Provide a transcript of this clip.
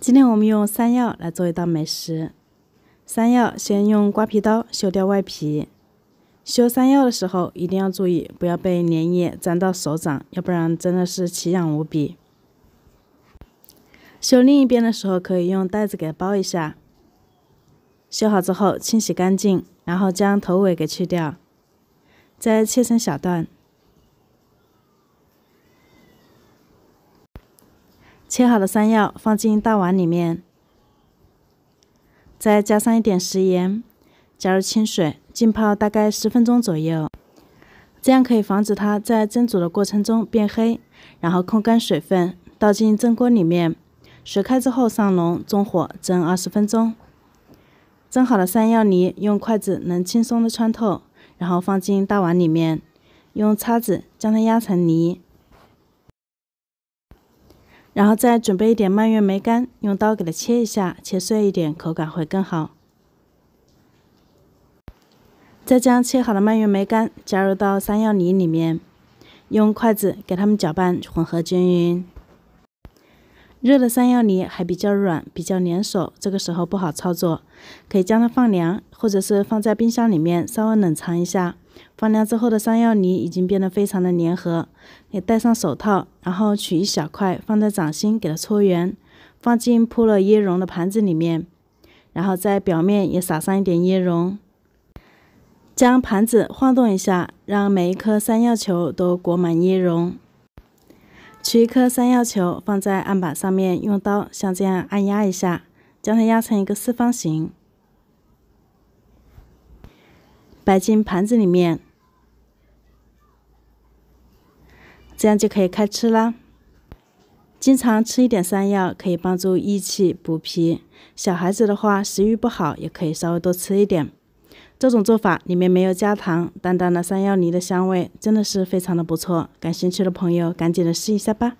今天我们用山药来做一道美食。山药先用刮皮刀修掉外皮。修山药的时候一定要注意，不要被粘液粘到手掌，要不然真的是奇痒无比。修另一边的时候可以用袋子给包一下。修好之后清洗干净，然后将头尾给去掉，再切成小段。切好的山药放进大碗里面，再加上一点食盐，加入清水浸泡大概十分钟左右，这样可以防止它在蒸煮的过程中变黑。然后控干水分，倒进蒸锅里面，水开之后上笼，中火蒸二十分钟。蒸好的山药泥用筷子能轻松的穿透，然后放进大碗里面，用叉子将它压成泥。然后再准备一点蔓越莓干，用刀给它切一下，切碎一点，口感会更好。再将切好的蔓越莓干加入到山药泥里面，用筷子给它们搅拌混合均匀。热的山药泥还比较软，比较粘手，这个时候不好操作，可以将它放凉，或者是放在冰箱里面稍微冷藏一下。放凉之后的山药泥已经变得非常的粘合，你戴上手套，然后取一小块放在掌心，给它搓圆，放进铺了椰蓉的盘子里面，然后在表面也撒上一点椰蓉，将盘子晃动一下，让每一颗山药球都裹满椰蓉。取一颗山药球放在案板上面，用刀像这样按压一下，将它压成一个四方形，摆进盘子里面。这样就可以开吃啦。经常吃一点山药，可以帮助益气补脾。小孩子的话，食欲不好也可以稍微多吃一点。这种做法里面没有加糖，淡淡的山药泥的香味，真的是非常的不错。感兴趣的朋友，赶紧的试一下吧。